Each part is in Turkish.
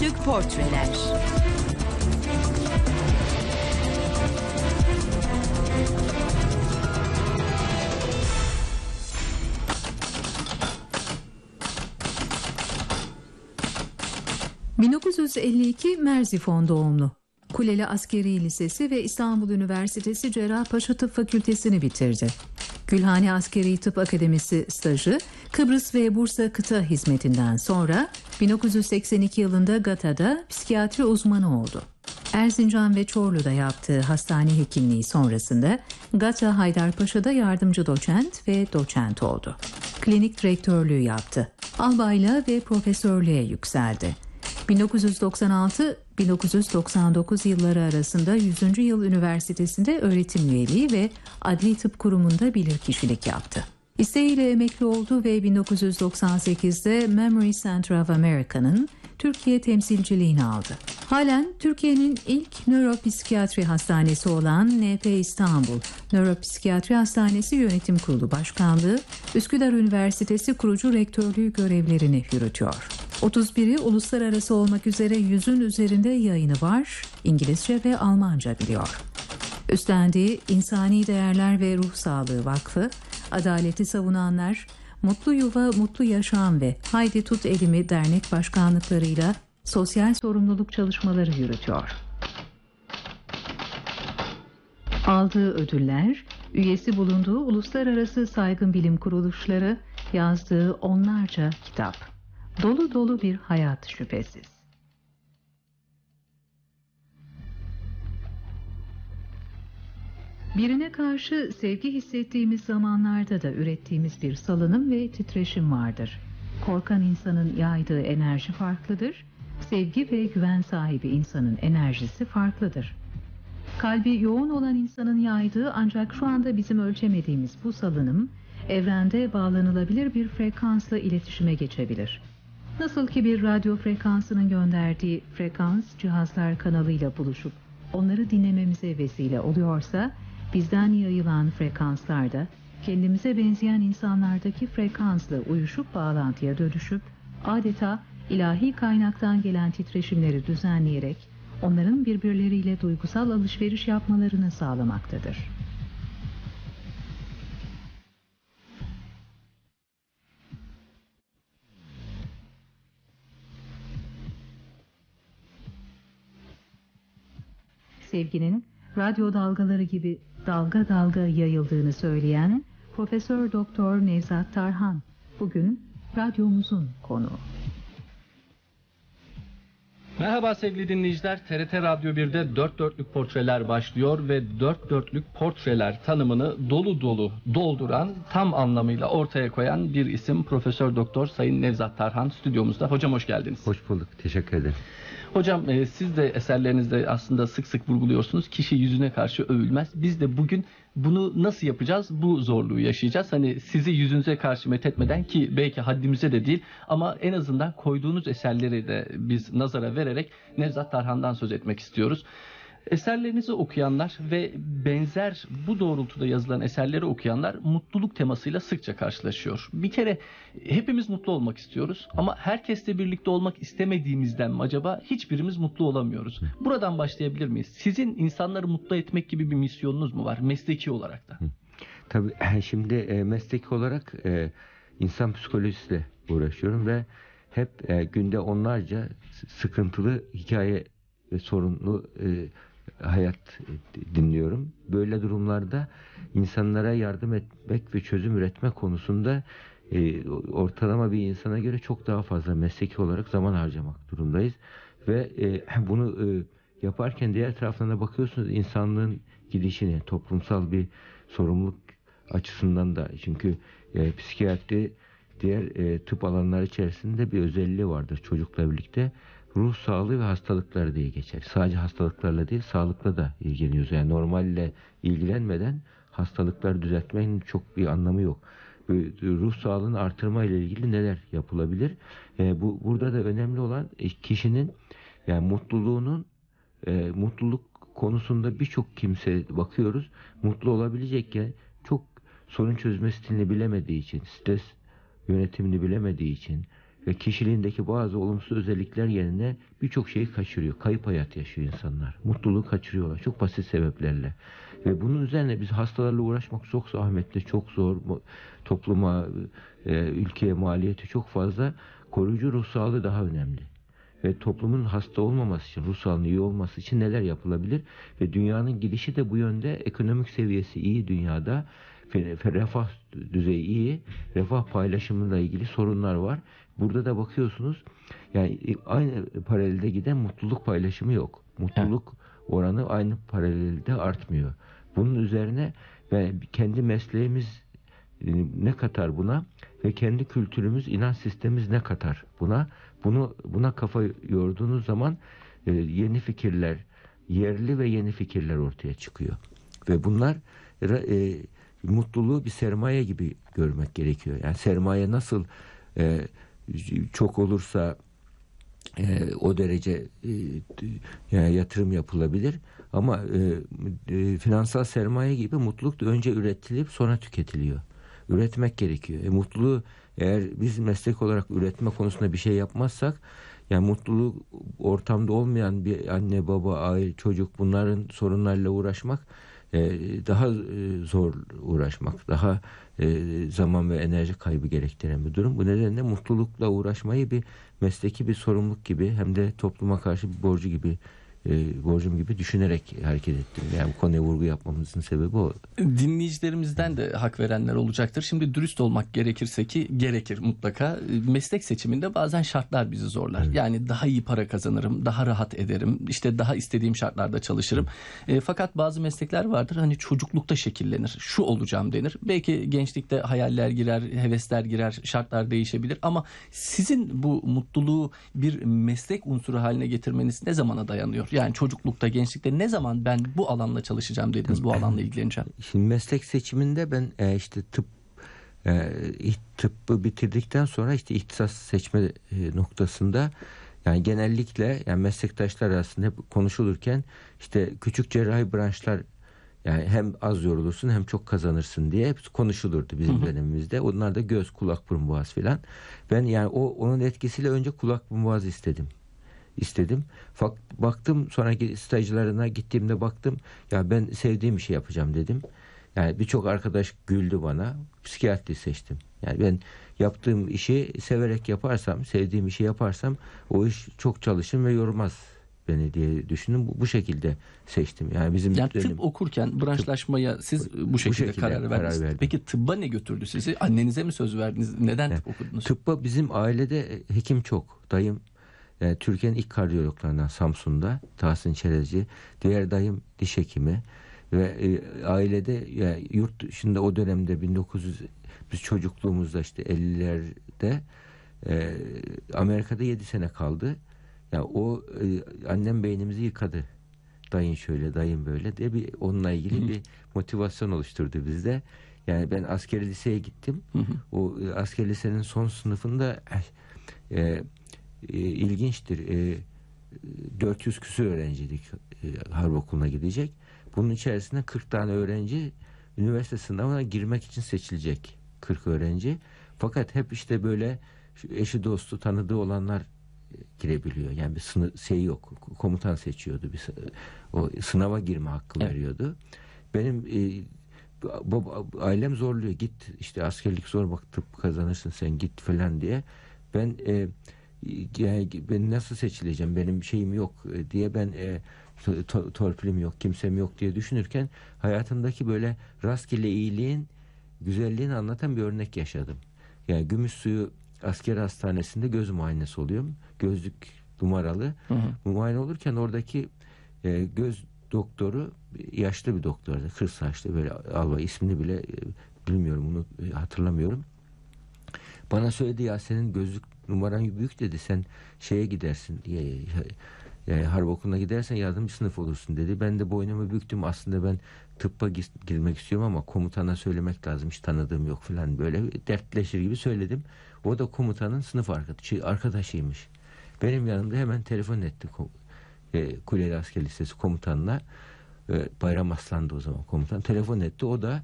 Başlık portreler. ...1952 Merzifon doğumlu. Kuleli Askeri Lisesi ve İstanbul Üniversitesi Cerrahpaşa Tıp Fakültesini bitirdi. Gülhane Askeri Tıp Akademisi stajı Kıbrıs ve Bursa kıta hizmetinden sonra 1982 yılında GATA'da psikiyatri uzmanı oldu. Erzincan ve Çorlu'da yaptığı hastane hekimliği sonrasında GATA Haydarpaşa'da yardımcı doçent ve doçent oldu. Klinik direktörlüğü yaptı. Albayla ve profesörlüğe yükseldi. 1996-1999 yılları arasında 100. Yıl Üniversitesi'nde öğretim üyeliği ve Adli Tıp Kurumu'nda bilirkişilik yaptı. İsteğiyle emekli oldu ve 1998'de Memory Center of America'nın Türkiye temsilciliğini aldı. Halen Türkiye'nin ilk nöropsikiyatri hastanesi olan NP İstanbul Nöropsikiyatri Hastanesi Yönetim Kurulu Başkanlığı Üsküdar Üniversitesi kurucu rektörlüğü görevlerini yürütüyor. 31'i uluslararası olmak üzere yüzün üzerinde yayını var. İngilizce ve Almanca biliyor. Üstlendiği İnsani Değerler ve Ruh Sağlığı Vakfı, adaleti savunanlar, Mutlu Yuva Mutlu Yaşam ve Haydi Tut Elimi dernek başkanlıklarıyla sosyal sorumluluk çalışmaları yürütüyor. Aldığı ödüller, üyesi bulunduğu uluslararası saygın bilim kuruluşları, yazdığı onlarca kitap. Dolu dolu bir hayat şüphesiz. Birine karşı sevgi hissettiğimiz zamanlarda da ürettiğimiz bir salınım ve titreşim vardır. Korkan insanın yaydığı enerji farklıdır, sevgi ve güven sahibi insanın enerjisi farklıdır. Kalbi yoğun olan insanın yaydığı ancak şu anda bizim ölçemediğimiz bu salınım, evrende bağlanılabilir bir frekansla iletişime geçebilir. Nasıl ki bir radyo frekansının gönderdiği frekans cihazlar kanalıyla buluşup onları dinlememize vesile oluyorsa, bizden yayılan frekanslarda kendimize benzeyen insanlardaki frekansla uyuşup bağlantıya dönüşüp adeta ilahi kaynaktan gelen titreşimleri düzenleyerek onların birbirleriyle duygusal alışveriş yapmalarını sağlamaktadır. Sevginin radyo dalgaları gibi dalga dalga yayıldığını söyleyen Profesör Doktor Nevzat Tarhan bugün radyomuzun konuğu. Merhaba sevgili dinleyiciler. TRT Radyo 1'de dört dörtlük portreler başlıyor ve dört dörtlük portreler tanımını dolu dolu dolduran, tam anlamıyla ortaya koyan bir isim Profesör Doktor Sayın Nevzat Tarhan stüdyomuzda. Hocam hoş geldiniz. Hoş bulduk. Teşekkür ederim. Hocam e, siz de eserlerinizde aslında sık sık vurguluyorsunuz. Kişi yüzüne karşı övülmez. Biz de bugün bunu nasıl yapacağız? Bu zorluğu yaşayacağız. Hani sizi yüzünüze karşı methetmeden ki belki haddimize de değil ama en azından koyduğunuz eserleri de biz nazara vererek Nevzat Tarhan'dan söz etmek istiyoruz. Eserlerinizi okuyanlar ve benzer bu doğrultuda yazılan eserleri okuyanlar mutluluk temasıyla sıkça karşılaşıyor. Bir kere hepimiz mutlu olmak istiyoruz ama herkesle birlikte olmak istemediğimizden mi acaba hiçbirimiz mutlu olamıyoruz. Buradan başlayabilir miyiz? Sizin insanları mutlu etmek gibi bir misyonunuz mu var mesleki olarak da? Tabii şimdi e, mesleki olarak e, insan psikolojisiyle uğraşıyorum ve hep e, günde onlarca sıkıntılı hikaye ve sorunlu e, hayat e, dinliyorum. Böyle durumlarda insanlara yardım etmek ve çözüm üretme konusunda e, ortalama bir insana göre çok daha fazla mesleki olarak zaman harcamak durumdayız. Ve e, bunu e, yaparken diğer taraftan bakıyorsunuz insanlığın gidişini toplumsal bir sorumluluk açısından da çünkü e, psikiyatri diğer e, tıp alanları içerisinde bir özelliği vardır çocukla birlikte ruh sağlığı ve Hastalıklar diye geçer. Sadece hastalıklarla değil sağlıkla da ilgileniyoruz. Yani normalle ilgilenmeden hastalıklar düzeltmenin çok bir anlamı yok. Ruh sağlığını artırma ile ilgili neler yapılabilir? E, bu burada da önemli olan e, kişinin yani mutluluğunun e, mutluluk konusunda birçok kimse bakıyoruz mutlu olabilecekken çok sorun çözme stilini bilemediği için, stres yönetimini bilemediği için, ve kişiliğindeki bazı olumsuz özellikler yerine birçok şeyi kaçırıyor. Kayıp hayat yaşıyor insanlar. Mutluluğu kaçırıyorlar çok basit sebeplerle. Ve bunun üzerine biz hastalarla uğraşmak çok zahmetli, çok zor. Topluma, e, ülkeye maliyeti çok fazla. Koruyucu ruh sağlığı daha önemli ve toplumun hasta olmaması için, ruh sağlığının iyi olması için neler yapılabilir? Ve dünyanın gidişi de bu yönde ekonomik seviyesi iyi dünyada, refah düzeyi iyi, refah paylaşımıyla ilgili sorunlar var Burada da bakıyorsunuz yani e, aynı paralelde giden mutluluk paylaşımı yok. Mutluluk evet. oranı aynı paralelde artmıyor. Bunun üzerine ve kendi mesleğimiz e, ne katar buna ve kendi kültürümüz, inanç sistemimiz ne katar buna? Bunu buna kafa yorduğunuz zaman e, yeni fikirler, yerli ve yeni fikirler ortaya çıkıyor. Ve bunlar e, mutluluğu bir sermaye gibi görmek gerekiyor. Yani sermaye nasıl e, çok olursa e, o derece e, yani yatırım yapılabilir. Ama e, e, finansal sermaye gibi mutluluk da önce üretilip sonra tüketiliyor. Üretmek gerekiyor. E, mutluluğu eğer biz meslek olarak üretme konusunda bir şey yapmazsak yani mutluluk ortamda olmayan bir anne baba aile çocuk bunların sorunlarla uğraşmak ee, daha e, zor uğraşmak, daha e, zaman ve enerji kaybı gerektiren bir durum. Bu nedenle mutlulukla uğraşmayı bir mesleki bir sorumluluk gibi hem de topluma karşı bir borcu gibi e, borcum gibi düşünerek hareket ettim. Yani bu konuya vurgu yapmamızın sebebi o. Dinleyicilerimizden de hak verenler olacaktır. Şimdi dürüst olmak gerekirse ki gerekir mutlaka. Meslek seçiminde bazen şartlar bizi zorlar. Evet. Yani daha iyi para kazanırım, daha rahat ederim, işte daha istediğim şartlarda çalışırım. Evet. E, fakat bazı meslekler vardır hani çocuklukta şekillenir. Şu olacağım denir. Belki gençlikte hayaller girer, hevesler girer, şartlar değişebilir ama sizin bu mutluluğu bir meslek unsuru haline getirmeniz ne zamana dayanıyor? Yani çocuklukta, gençlikte ne zaman ben bu alanla çalışacağım dediniz, bu alanla ilgileneceğim? Şimdi meslek seçiminde ben e, işte tıp e, tıbbı bitirdikten sonra işte ihtisas seçme e, noktasında yani genellikle yani meslektaşlar arasında hep konuşulurken işte küçük cerrahi branşlar yani hem az yorulursun hem çok kazanırsın diye hep konuşulurdu bizim hı hı. dönemimizde. Onlar da göz, kulak, burun, boğaz filan. Ben yani o onun etkisiyle önce kulak, burun, boğaz istedim istedim. Fak, baktım sonraki stajlarına gittiğimde baktım ya ben sevdiğim şey yapacağım dedim. Yani birçok arkadaş güldü bana. Psikiyatri seçtim. Yani ben yaptığım işi severek yaparsam, sevdiğim işi yaparsam o iş çok çalışın ve yormaz beni diye düşündüm. Bu, bu şekilde seçtim. Yani bizim yani tıp okurken branşlaşmaya tıp, siz bu şekilde, bu şekilde karar, karar verdiniz. Verdim. Peki tıbba ne götürdü sizi? Annenize mi söz verdiniz? Neden yani, tıp okudunuz? Tıbba bizim ailede hekim çok. Dayım e, Türkiye'nin ilk kardiyologlarından Samsun'da Tahsin Çerezci. Diğer dayım diş hekimi ve e, ailede yani yurt dışında o dönemde 1900 biz çocukluğumuzda işte 50'lerde e, Amerika'da 7 sene kaldı. Ya yani o e, annem beynimizi yıkadı. Dayın şöyle, dayın böyle diye bir onunla ilgili Hı-hı. bir motivasyon oluşturdu bizde. Yani ben asker liseye gittim. Hı-hı. O e, askeri lisenin son sınıfında eh, e, ee, ee, e, ilginçtir. E, 400 küsür öğrencilik e, harp okuluna gidecek. Bunun içerisinde 40 tane öğrenci üniversite sınavına girmek için seçilecek. 40 öğrenci. Fakat hep işte böyle eşi dostu tanıdığı olanlar e, girebiliyor. Yani bir sınır şey yok. Komutan seçiyordu. Bir, o sınava girme hakkı evet. veriyordu. Benim e, baba, ailem zorluyor. Git işte askerlik zor bak tıp kazanırsın sen git falan diye. Ben e, ben nasıl seçileceğim benim şeyim yok e, diye ben e, to, torpilim yok kimsem yok diye düşünürken hayatımdaki böyle rastgele iyiliğin güzelliğini anlatan bir örnek yaşadım. Yani gümüş suyu asker hastanesinde göz muayenesi oluyorum. Gözlük numaralı. Hı hı. Muayene olurken oradaki e, göz doktoru yaşlı bir doktordu. Kırk saçlı böyle alba ismini bile e, bilmiyorum onu e, hatırlamıyorum. Bana söyledi ya senin gözlük numaran büyük dedi sen şeye gidersin yani harp okuluna gidersen yardımcı sınıf olursun dedi. Ben de boynumu büktüm aslında ben tıbba girmek istiyorum ama komutana söylemek lazım hiç tanıdığım yok falan böyle dertleşir gibi söyledim. O da komutanın sınıf arkadaşı, şey, arkadaşıymış. Benim yanımda hemen telefon etti e, Kuleli Asker Lisesi komutanına. E, bayram Aslan'dı o zaman komutan. Telefon etti o da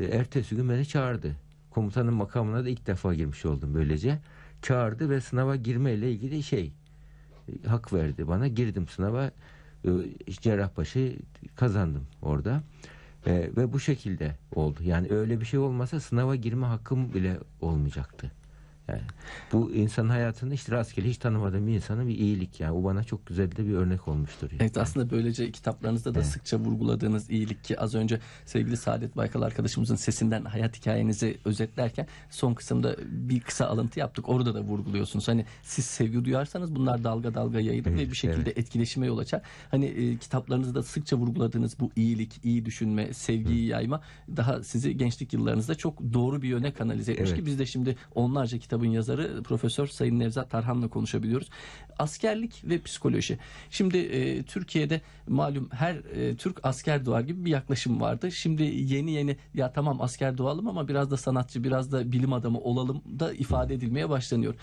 e, ertesi gün beni çağırdı. Komutanın makamına da ilk defa girmiş oldum böylece çağırdı ve sınava girmeyle ilgili şey e, hak verdi bana. Girdim sınava e, Cerrahpaşa'yı kazandım orada. Ee, ve bu şekilde oldu. Yani öyle bir şey olmasa sınava girme hakkım bile olmayacaktı. Yani bu insan hayatında hiç rastgele hiç tanımadığım bir insana bir iyilik yani. O bana çok güzel de bir örnek olmuştur. Yani. Evet aslında böylece kitaplarınızda da evet. sıkça vurguladığınız iyilik ki az önce sevgili Saadet Baykal arkadaşımızın sesinden hayat hikayenizi özetlerken son kısımda bir kısa alıntı yaptık. Orada da vurguluyorsunuz. Hani siz sevgi duyarsanız bunlar dalga dalga yayılır evet, ve bir şekilde evet. etkileşime yol açar. Hani e, kitaplarınızda sıkça vurguladığınız bu iyilik, iyi düşünme, sevgiyi Hı. yayma daha sizi gençlik yıllarınızda çok doğru bir yöne kanalize etmiş evet. ki biz de şimdi onlarca kitap kitabın yazarı e, Profesör Sayın Nevzat Tarhan'la konuşabiliyoruz. Askerlik ve psikoloji. Şimdi e, Türkiye'de malum her e, Türk asker doğar gibi bir yaklaşım vardı. Şimdi yeni yeni ya tamam asker doğalım ama biraz da sanatçı biraz da bilim adamı olalım da ifade edilmeye başlanıyor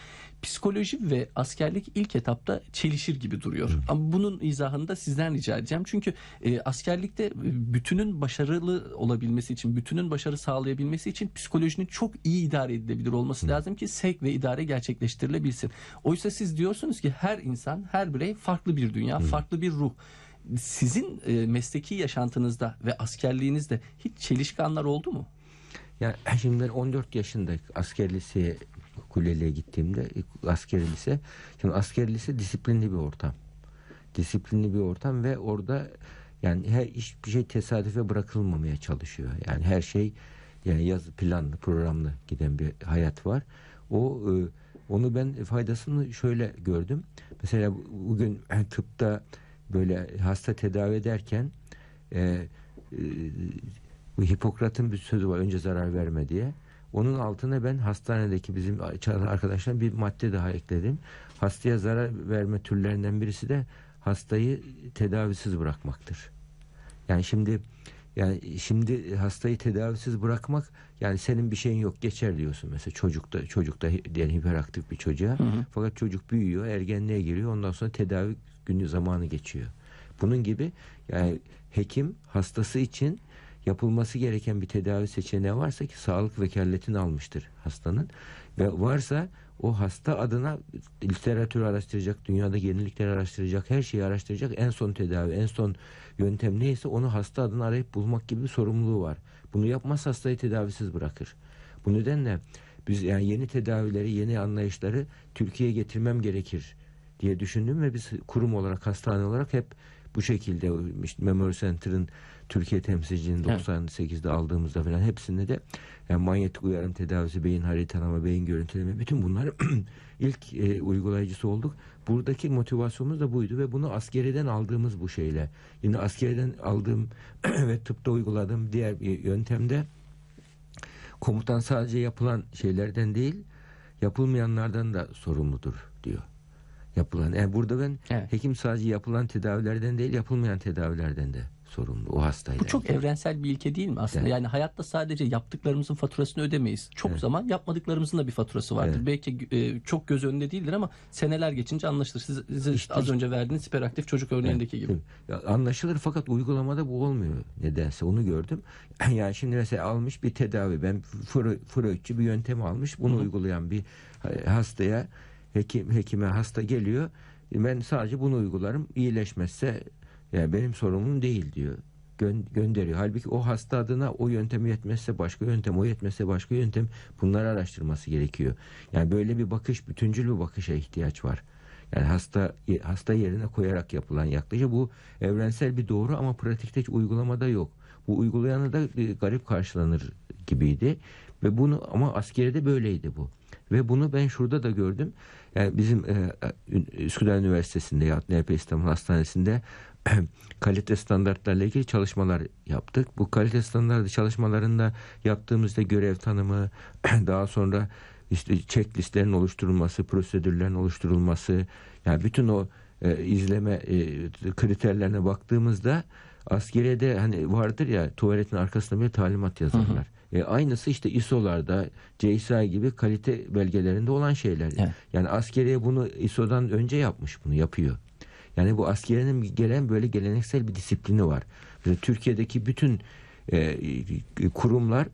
psikoloji ve askerlik ilk etapta çelişir gibi duruyor. Hı. Ama bunun izahını da sizden rica edeceğim. Çünkü e, askerlikte e, bütünün başarılı olabilmesi için, bütünün başarı sağlayabilmesi için psikolojinin çok iyi idare edilebilir olması Hı. lazım ki sevk ve idare gerçekleştirilebilsin. Oysa siz diyorsunuz ki her insan, her birey farklı bir dünya, Hı. farklı bir ruh sizin e, mesleki yaşantınızda ve askerliğinizde hiç çelişkanlar oldu mu? Yani şimdi 14 yaşındaki asker liseye Kuleli'ye gittiğimde askeri lise. Şimdi askeri lise disiplinli bir ortam. Disiplinli bir ortam ve orada yani her hiçbir şey tesadüfe bırakılmamaya çalışıyor. Yani her şey yani yaz planlı, programlı giden bir hayat var. O e, onu ben faydasını şöyle gördüm. Mesela bugün tıpta böyle hasta tedavi ederken e, e, bu Hipokrat'ın bir sözü var önce zarar verme diye. Onun altına ben hastanedeki bizim arkadaşlar bir madde daha ekledim. Hastaya zarar verme türlerinden birisi de hastayı tedavisiz bırakmaktır. Yani şimdi yani şimdi hastayı tedavisiz bırakmak yani senin bir şeyin yok geçer diyorsun mesela çocukta çocukta yani hiperaktif bir çocuğa. Hı hı. Fakat çocuk büyüyor, ergenliğe giriyor. Ondan sonra tedavi günü zamanı geçiyor. Bunun gibi yani hekim hastası için yapılması gereken bir tedavi seçeneği varsa ki sağlık vekaletini almıştır hastanın ve varsa o hasta adına literatür araştıracak, dünyada yenilikler araştıracak, her şeyi araştıracak. En son tedavi, en son yöntem neyse onu hasta adına arayıp bulmak gibi bir sorumluluğu var. Bunu yapmaz hastayı tedavisiz bırakır. Bu nedenle biz yani yeni tedavileri, yeni anlayışları Türkiye'ye getirmem gerekir diye düşündüm ve biz kurum olarak, hastane olarak hep bu şekilde işte Memory Center'ın Türkiye temsilciliğini 98'de aldığımızda falan hepsinde de yani manyetik uyarım tedavisi, beyin haritalama, beyin görüntüleme bütün bunlar ilk e, uygulayıcısı olduk. Buradaki motivasyonumuz da buydu ve bunu askeriden aldığımız bu şeyle. Yine askeriden aldığım ve tıpta uyguladığım diğer bir yöntemde komutan sadece yapılan şeylerden değil yapılmayanlardan da sorumludur diyor yapılan. Yani burada ben evet. hekim sadece yapılan tedavilerden değil yapılmayan tedavilerden de sorumlu o hastayla. Bu çok evrensel bir ilke değil mi aslında? Evet. Yani hayatta sadece yaptıklarımızın faturasını ödemeyiz. Çok evet. zaman yapmadıklarımızın da bir faturası vardır. Evet. Belki e, çok göz önünde değildir ama seneler geçince anlaşılır. Siz, siz işte, az önce verdiğiniz hiperaktif çocuk örneğindeki evet. gibi. Ya, anlaşılır fakat uygulamada bu olmuyor nedense. Onu gördüm. Yani şimdi mesela almış bir tedavi. Ben fıröççü bir yöntemi almış. Bunu Hı-hı. uygulayan bir e, hastaya hekim hekime hasta geliyor. Ben sadece bunu uygularım. İyileşmezse yani benim sorumum değil diyor. Gö gönderiyor. Halbuki o hasta adına o yöntemi yetmezse başka yöntem, o yetmezse başka yöntem bunları araştırması gerekiyor. Yani böyle bir bakış, bütüncül bir bakışa ihtiyaç var. Yani hasta hasta yerine koyarak yapılan yaklaşım bu evrensel bir doğru ama pratikte hiç uygulamada yok. Bu uygulayanı da e, garip karşılanır gibiydi ve bunu ama askeride böyleydi bu. Ve bunu ben şurada da gördüm. Yani bizim e, e Üsküdar Üniversitesi'nde ya NP İstanbul Hastanesi'nde kalite standartlarla ilgili çalışmalar yaptık. Bu kalite standartı çalışmalarında yaptığımızda görev tanımı, daha sonra işte checklistlerin oluşturulması, prosedürlerin oluşturulması, yani bütün o e, izleme e, kriterlerine baktığımızda askeriyede hani vardır ya tuvaletin arkasında bir talimat yazarlar. Hı hı. E, aynısı işte ISO'larda, CSI gibi kalite belgelerinde olan şeyler. Evet. Yani askeriye bunu ISO'dan önce yapmış bunu yapıyor. Yani bu askerinin gelen böyle geleneksel bir disiplini var. Mesela Türkiye'deki bütün e, kurumlar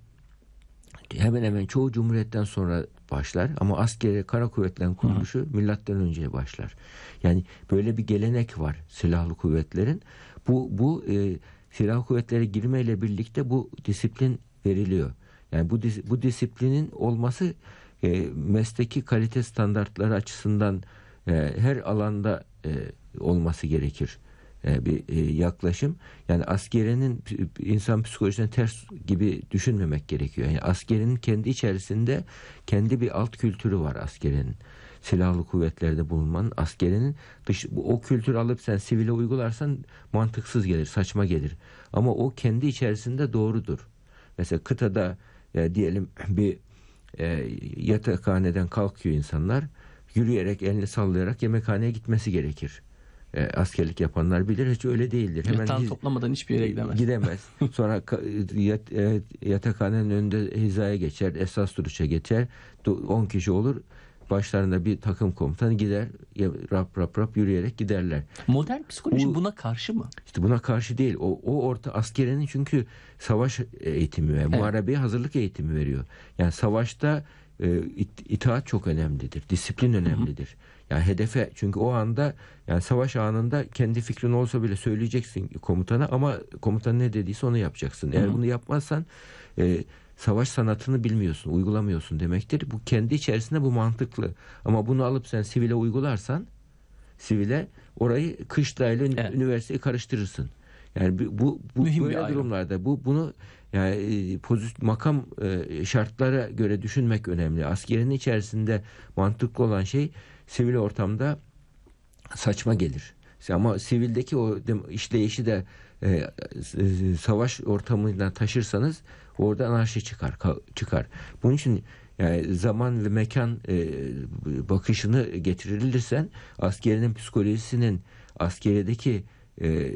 hemen hemen çoğu cumhuriyetten sonra başlar ama askeri kara kuvvetlerin kuruluşu Hı. milattan önce başlar. Yani böyle bir gelenek var silahlı kuvvetlerin. Bu bu e, silah kuvvetlere girmeyle birlikte bu disiplin veriliyor. Yani bu bu disiplinin olması e, mesleki kalite standartları açısından e, her alanda e, olması gerekir e, bir e, yaklaşım. Yani askerinin insan psikolojisine ters gibi düşünmemek gerekiyor. Yani askerinin kendi içerisinde kendi bir alt kültürü var askerinin. Silahlı kuvvetlerde bulunmanın askerinin dış, o kültür alıp sen sivile uygularsan mantıksız gelir, saçma gelir. Ama o kendi içerisinde doğrudur. Mesela kıtada e, diyelim bir e, yatakhaneden kalkıyor insanlar yürüyerek elini sallayarak yemekhaneye gitmesi gerekir. E, askerlik yapanlar bilir hiç öyle değildir. Hemen Yatağını hiz- toplamadan hiçbir yere gidemez. Gidemez. Sonra yat, e, yatakhanenin önünde hizaya geçer, esas duruşa geçer. 10 kişi olur başlarında bir takım komutan gider rap rap rap yürüyerek giderler. Modern psikoloji bu, buna karşı mı? İşte buna karşı değil. O, o orta askerinin çünkü savaş eğitimi ve evet. hazırlık eğitimi veriyor. Yani savaşta e, it, itaat çok önemlidir. Disiplin önemlidir. Hı hı. Yani hedefe çünkü o anda yani savaş anında kendi fikrin olsa bile söyleyeceksin komutana ama komutan ne dediyse onu yapacaksın. Eğer Hı-hı. bunu yapmazsan e, savaş sanatını bilmiyorsun, uygulamıyorsun demektir. Bu kendi içerisinde bu mantıklı. Ama bunu alıp sen sivile uygularsan sivile orayı kışlayla evet. üniversiteyi karıştırırsın. Yani bu, bu Mühim böyle durumlarda ayrım. bu bunu yani e, pozit makam e, şartlara göre düşünmek önemli. Askerin içerisinde mantıklı olan şey sivil ortamda saçma gelir. Ama sivildeki o işleyişi de e, savaş ortamından taşırsanız Orada anarşi çıkar. çıkar. Bunun için yani zaman ve mekan e, bakışını getirilirsen askerinin psikolojisinin askerideki e,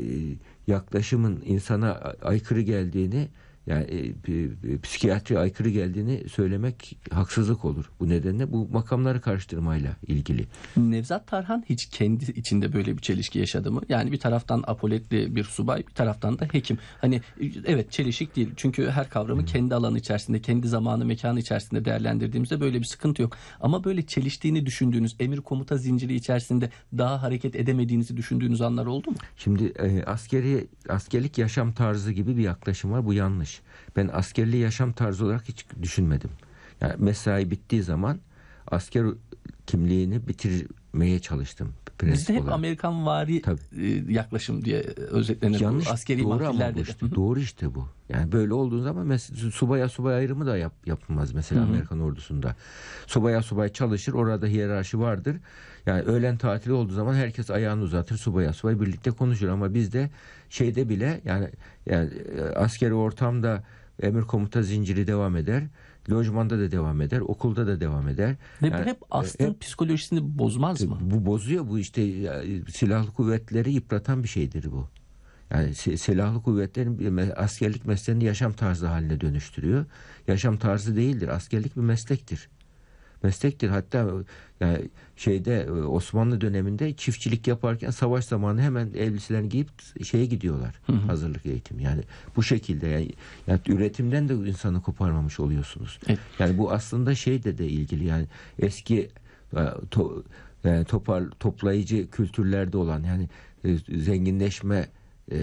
yaklaşımın insana aykırı geldiğini yani e, psikiyatriye aykırı geldiğini söylemek haksızlık olur. Bu nedenle bu makamları karıştırmayla ilgili. Nevzat Tarhan hiç kendi içinde böyle bir çelişki yaşadı mı? Yani bir taraftan apoletli bir subay, bir taraftan da hekim. Hani evet çelişik değil. Çünkü her kavramı hmm. kendi alanı içerisinde, kendi zamanı, mekanı içerisinde değerlendirdiğimizde böyle bir sıkıntı yok. Ama böyle çeliştiğini düşündüğünüz, emir komuta zinciri içerisinde daha hareket edemediğinizi düşündüğünüz anlar oldu mu? Şimdi e, askeri askerlik yaşam tarzı gibi bir yaklaşım var. Bu yanlış. Ben askerli yaşam tarzı olarak hiç düşünmedim. Yani mesai bittiği zaman asker kimliğini bitirmeye çalıştım. Bizde hep Amerikan vari Tabii. E, yaklaşım diye özetlenir. Yanlış, Askeri doğru ama bu işte, doğru işte bu. Yani böyle olduğu zaman mes- subaya subay ayrımı da yap- yapılmaz mesela Hı-hı. Amerikan ordusunda. Subaya subay çalışır, orada hiyerarşi vardır. Yani öğlen tatili olduğu zaman herkes ayağını uzatır, subaya subay birlikte konuşur ama bizde şeyde bile yani, yani e, askeri ortamda emir komuta zinciri devam eder. Lojmanda da devam eder, okulda da devam eder. Ve yani, hep aslında e, hep, psikolojisini bozmaz e, mı? Bu bozuyor. Bu işte silahlı kuvvetleri yıpratan bir şeydir bu. Yani silahlı kuvvetlerin askerlik mesleğini yaşam tarzı haline dönüştürüyor. Yaşam tarzı değildir. Askerlik bir meslektir meslektir. Hatta yani e, şeyde e, Osmanlı döneminde çiftçilik yaparken savaş zamanı hemen elbiselerini giyip şeye gidiyorlar. Hı hı. Hazırlık eğitim. Yani bu şekilde yani, yani üretimden de insanı koparmamış oluyorsunuz. Evet. Yani bu aslında şeyde de ilgili yani eski e, to, yani topar toplayıcı kültürlerde olan yani zenginleşme e,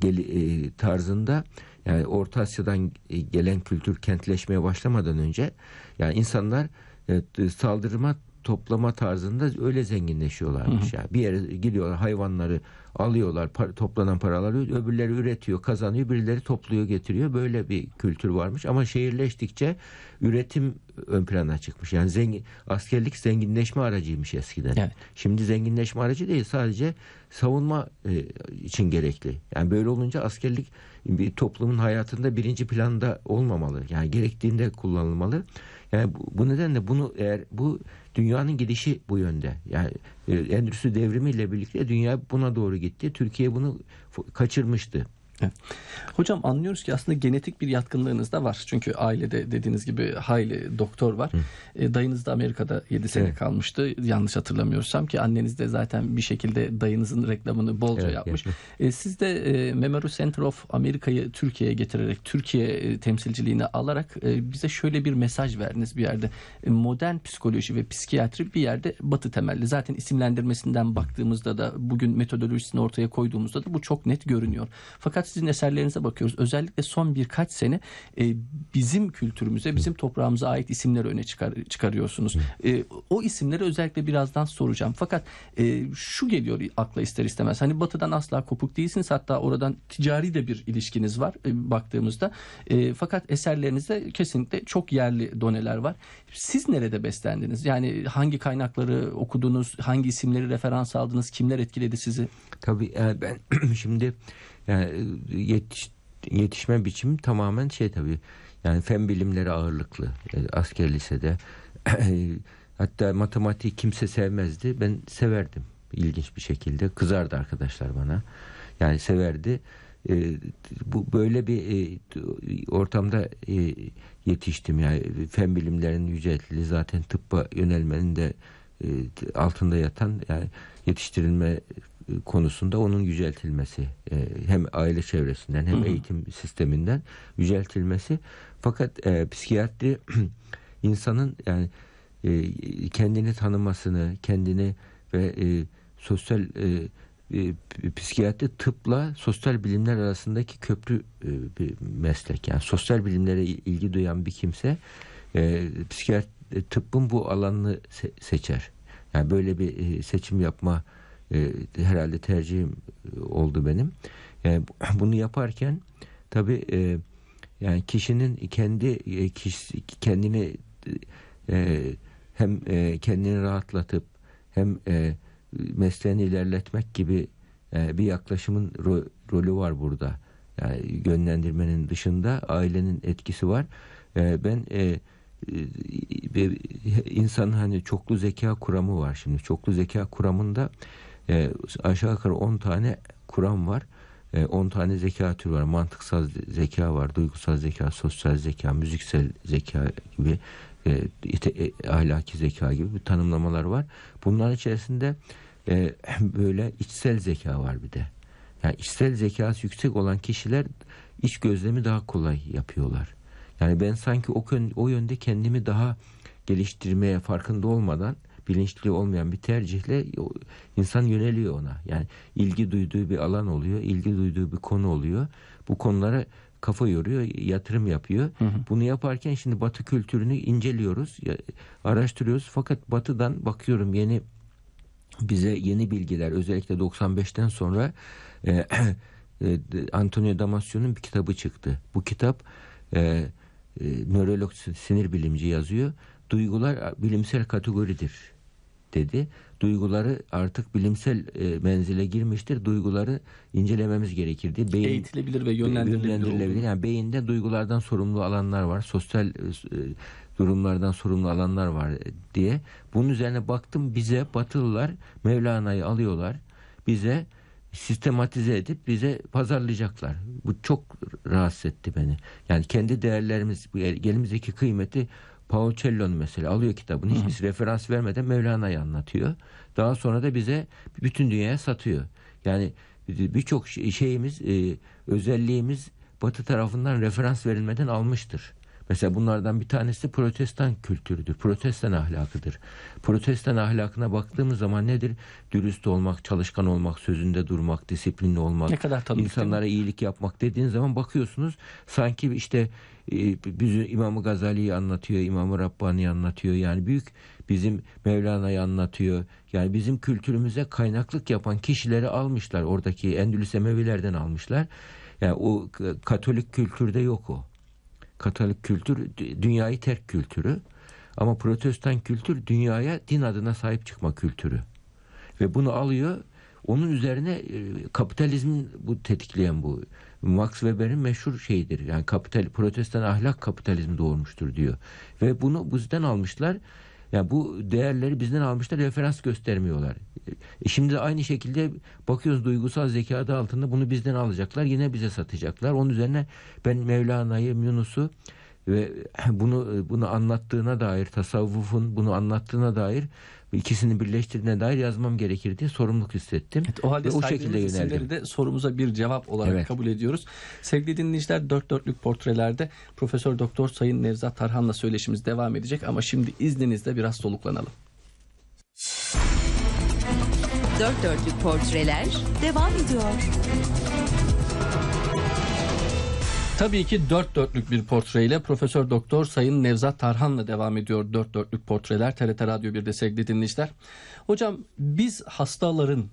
gel, e, tarzında yani Orta Asya'dan gelen kültür kentleşmeye başlamadan önce yani insanlar e, saldırma toplama tarzında öyle zenginleşiyorlarmış hı hı. ya. Bir yere gidiyorlar hayvanları alıyorlar par, toplanan paraları öbürleri üretiyor kazanıyor birileri topluyor getiriyor böyle bir kültür varmış ama şehirleştikçe üretim ön plana çıkmış yani zengin askerlik zenginleşme aracıymış eskiden evet. şimdi zenginleşme aracı değil sadece savunma e, için gerekli yani böyle olunca askerlik bir toplumun hayatında birinci planda olmamalı yani gerektiğinde kullanılmalı yani bu, bu nedenle bunu eğer bu dünyanın gidişi bu yönde. Yani e, endüstri devrimiyle birlikte dünya buna doğru gitti. Türkiye bunu kaçırmıştı. Hocam anlıyoruz ki aslında genetik bir yatkınlığınız da var. Çünkü ailede dediğiniz gibi hayli doktor var. E, dayınız da Amerika'da 7 sene kalmıştı. Yanlış hatırlamıyorsam ki anneniz de zaten bir şekilde dayınızın reklamını bolca evet, yapmış. E, siz de e, Memory Center of Amerika'yı Türkiye'ye getirerek, Türkiye e, temsilciliğini alarak e, bize şöyle bir mesaj verdiniz bir yerde. E, modern psikoloji ve psikiyatri bir yerde batı temelli. Zaten isimlendirmesinden baktığımızda da bugün metodolojisini ortaya koyduğumuzda da bu çok net görünüyor. Fakat sizin eserlerinize bakıyoruz. Özellikle son birkaç sene e, bizim kültürümüze, bizim toprağımıza ait isimleri öne çıkar, çıkarıyorsunuz. E, o isimleri özellikle birazdan soracağım. Fakat e, şu geliyor akla ister istemez. Hani batıdan asla kopuk değilsiniz. Hatta oradan ticari de bir ilişkiniz var e, baktığımızda. E, fakat eserlerinizde kesinlikle çok yerli doneler var. Siz nerede beslendiniz? Yani hangi kaynakları okudunuz? Hangi isimleri referans aldınız? Kimler etkiledi sizi? Tabii ben şimdi yani e, yetiş, yetişme biçimi tamamen şey tabii. Yani fen bilimleri ağırlıklı yani e, asker lisede. Hatta matematik kimse sevmezdi. Ben severdim ilginç bir şekilde. Kızardı arkadaşlar bana. Yani severdi. E, bu böyle bir e, ortamda e, yetiştim yani fen bilimlerinin yüceltili zaten tıbba yönelmenin de e, altında yatan yani yetiştirilme konusunda onun yüceltilmesi e, hem aile çevresinden hem hı eğitim sisteminden yüceltilmesi fakat e, psikiyatri insanın yani e, kendini tanımasını kendini ve e, sosyal e, e, psikiyatri tıpla sosyal bilimler arasındaki köprü e, bir meslek yani sosyal bilimlere ilgi duyan bir kimse e, psikiyatri e, tıbbın bu alanını se- seçer yani böyle bir e, seçim yapma e, herhalde tercihim e, oldu benim. Yani bunu yaparken tabi e, yani kişinin kendi e, kişi, kendini e, hem e, kendini rahatlatıp hem e, mesleğini ilerletmek gibi e, bir yaklaşımın ro, rolü var burada. Yani yönlendirmenin dışında ailenin etkisi var. E, ben e, e insan hani çoklu zeka kuramı var şimdi. Çoklu zeka kuramında e, aşağı yukarı 10 tane Kur'an var. 10 ee, tane zeka türü var. Mantıksal zeka var, duygusal zeka, sosyal zeka, müziksel zeka gibi, e, e, ahlaki zeka gibi bir tanımlamalar var. Bunların içerisinde e, böyle içsel zeka var bir de. Yani içsel zekası yüksek olan kişiler iç gözlemi daha kolay yapıyorlar. Yani ben sanki o, o yönde kendimi daha geliştirmeye farkında olmadan bilinçli olmayan bir tercihle insan yöneliyor ona. Yani ilgi duyduğu bir alan oluyor, ilgi duyduğu bir konu oluyor. Bu konulara kafa yoruyor, yatırım yapıyor. Hı hı. Bunu yaparken şimdi Batı kültürünü inceliyoruz, araştırıyoruz. Fakat Batı'dan bakıyorum yeni bize yeni bilgiler özellikle 95'ten sonra e, e, Antonio Damasio'nun bir kitabı çıktı. Bu kitap e, e, nörolog sinir bilimci yazıyor. Duygular bilimsel kategoridir dedi. Duyguları artık bilimsel e, menzile girmiştir. Duyguları incelememiz gerekirdi Beyin, Eğitilebilir ve yönlendirilebilir. yönlendirilebilir. Yani beyinde duygulardan sorumlu alanlar var. Sosyal e, e durumlardan sorumlu alanlar var e, diye. Bunun üzerine baktım bize Batılılar Mevlana'yı alıyorlar. Bize sistematize edip bize pazarlayacaklar. Bu çok rahatsız etti beni. Yani kendi değerlerimiz, elimizdeki kıymeti Paocello'nun mesela alıyor kitabını hiçbir referans vermeden Mevlana'yı anlatıyor. Daha sonra da bize bütün dünyaya satıyor. Yani birçok şey, şeyimiz, e, özelliğimiz Batı tarafından referans verilmeden almıştır. Mesela bunlardan bir tanesi protestan kültürüdür, protestan ahlakıdır. Protestan ahlakına baktığımız zaman nedir? Dürüst olmak, çalışkan olmak, sözünde durmak, disiplinli olmak, ne kadar tanıdık, insanlara iyilik yapmak dediğiniz zaman bakıyorsunuz sanki işte ee, bizim İmam Gazali'yi anlatıyor, İmam Rabbani'yi anlatıyor. Yani büyük bizim Mevlana'yı anlatıyor. Yani bizim kültürümüze kaynaklık yapan kişileri almışlar. Oradaki Endülüs Emevilerden almışlar. Yani o Katolik kültürde yok o. Katolik kültür dünyayı terk kültürü. Ama protestan kültür dünyaya din adına sahip çıkma kültürü. Ve bunu alıyor onun üzerine e, kapitalizmin bu tetikleyen bu Max Weber'in meşhur şeyidir. Yani kapital protestan ahlak kapitalizmi doğurmuştur diyor. Ve bunu bizden almışlar. Yani bu değerleri bizden almışlar referans göstermiyorlar. E şimdi aynı şekilde bakıyoruz duygusal zekada altında bunu bizden alacaklar yine bize satacaklar. Onun üzerine ben Mevlana'yı, Yunus'u ve bunu e, bunu anlattığına dair tasavvufun bunu anlattığına dair ikisini birleştirdiğine dair yazmam gerekir diye sorumluluk hissettim. Evet, o halde ve o şekilde yöneldim. de sorumuza bir cevap olarak evet. kabul ediyoruz. Sevgili dinleyiciler dört dörtlük portrelerde Profesör Doktor Sayın Nevzat Tarhan'la söyleşimiz devam edecek ama şimdi izninizle biraz soluklanalım. Dört dörtlük portreler devam ediyor. Tabii ki dört dörtlük bir portreyle Profesör Doktor Sayın Nevzat Tarhan'la devam ediyor dört dörtlük portreler TRT Radyo 1'de sevgili dinleyiciler. Hocam biz hastaların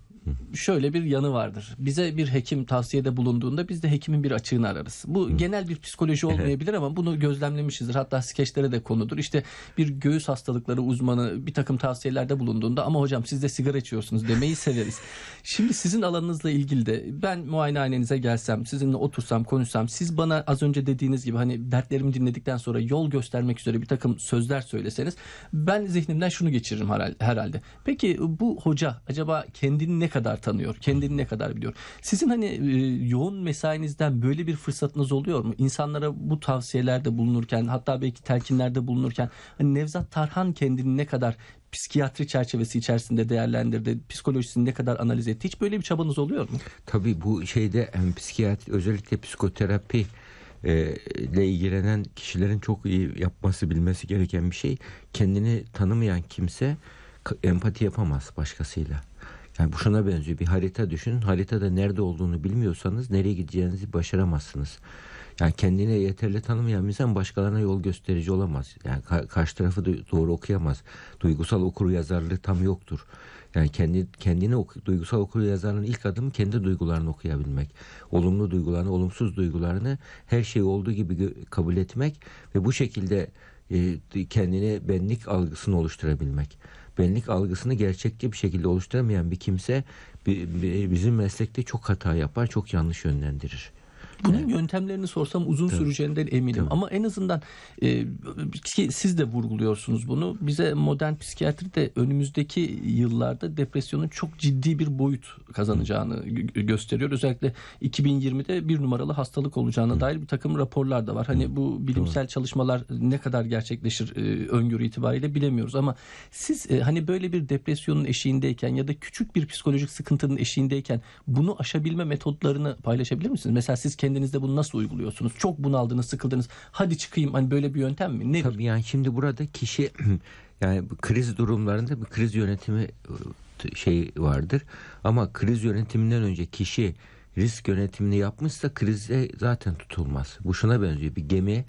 şöyle bir yanı vardır. Bize bir hekim tavsiyede bulunduğunda biz de hekimin bir açığını ararız. Bu Hı. genel bir psikoloji olmayabilir ama bunu gözlemlemişizdir. Hatta skeçlere de konudur. İşte bir göğüs hastalıkları uzmanı bir takım tavsiyelerde bulunduğunda ama hocam siz de sigara içiyorsunuz demeyi severiz. Şimdi sizin alanınızla ilgili de ben muayenehanenize gelsem, sizinle otursam, konuşsam, siz bana az önce dediğiniz gibi hani dertlerimi dinledikten sonra yol göstermek üzere bir takım sözler söyleseniz ben zihnimden şunu geçiririm herhalde. Peki bu hoca acaba kendini ne kadar tanıyor? Kendini ne kadar biliyor? Sizin hani e, yoğun mesainizden böyle bir fırsatınız oluyor mu? İnsanlara bu tavsiyelerde bulunurken hatta belki telkinlerde bulunurken hani Nevzat Tarhan kendini ne kadar psikiyatri çerçevesi içerisinde değerlendirdi, psikolojisini ne kadar analiz etti? Hiç böyle bir çabanız oluyor mu? Tabii bu şeyde hem psikiyatri özellikle psikoterapi e, ile ilgilenen kişilerin çok iyi yapması bilmesi gereken bir şey. Kendini tanımayan kimse empati yapamaz başkasıyla. Yani bu şuna benziyor. Bir harita düşünün. Haritada nerede olduğunu bilmiyorsanız nereye gideceğinizi başaramazsınız. Yani kendine yeterli tanımayan bir insan başkalarına yol gösterici olamaz. Yani karşı tarafı doğru okuyamaz. Duygusal okuru yazarlığı tam yoktur. Yani kendi kendini oku, duygusal okuru yazarının ilk adımı kendi duygularını okuyabilmek. Olumlu duygularını, olumsuz duygularını her şeyi olduğu gibi kabul etmek ve bu şekilde e, kendine benlik algısını oluşturabilmek benlik algısını gerçekçi bir şekilde oluşturamayan bir kimse bizim meslekte çok hata yapar, çok yanlış yönlendirir. Bunun evet. yöntemlerini sorsam uzun Tabii. süreceğinden eminim. Tabii. Ama en azından e, ki siz de vurguluyorsunuz bunu. Bize modern psikiyatri de önümüzdeki yıllarda depresyonun çok ciddi bir boyut kazanacağını Hı. gösteriyor. Özellikle 2020'de bir numaralı hastalık olacağına Hı. dair bir takım raporlar da var. Hani Hı. bu bilimsel Doğru. çalışmalar ne kadar gerçekleşir e, öngörü itibariyle bilemiyoruz ama siz e, hani böyle bir depresyonun eşiğindeyken ya da küçük bir psikolojik sıkıntının eşiğindeyken bunu aşabilme metodlarını paylaşabilir misiniz? Mesela siz kendi kendinizde bunu nasıl uyguluyorsunuz? Çok bunaldınız, sıkıldınız. Hadi çıkayım hani böyle bir yöntem mi? Nedir? Tabii yani şimdi burada kişi yani kriz durumlarında bir kriz yönetimi şey vardır. Ama kriz yönetiminden önce kişi risk yönetimini yapmışsa krize zaten tutulmaz. Bu şuna benziyor. Bir gemi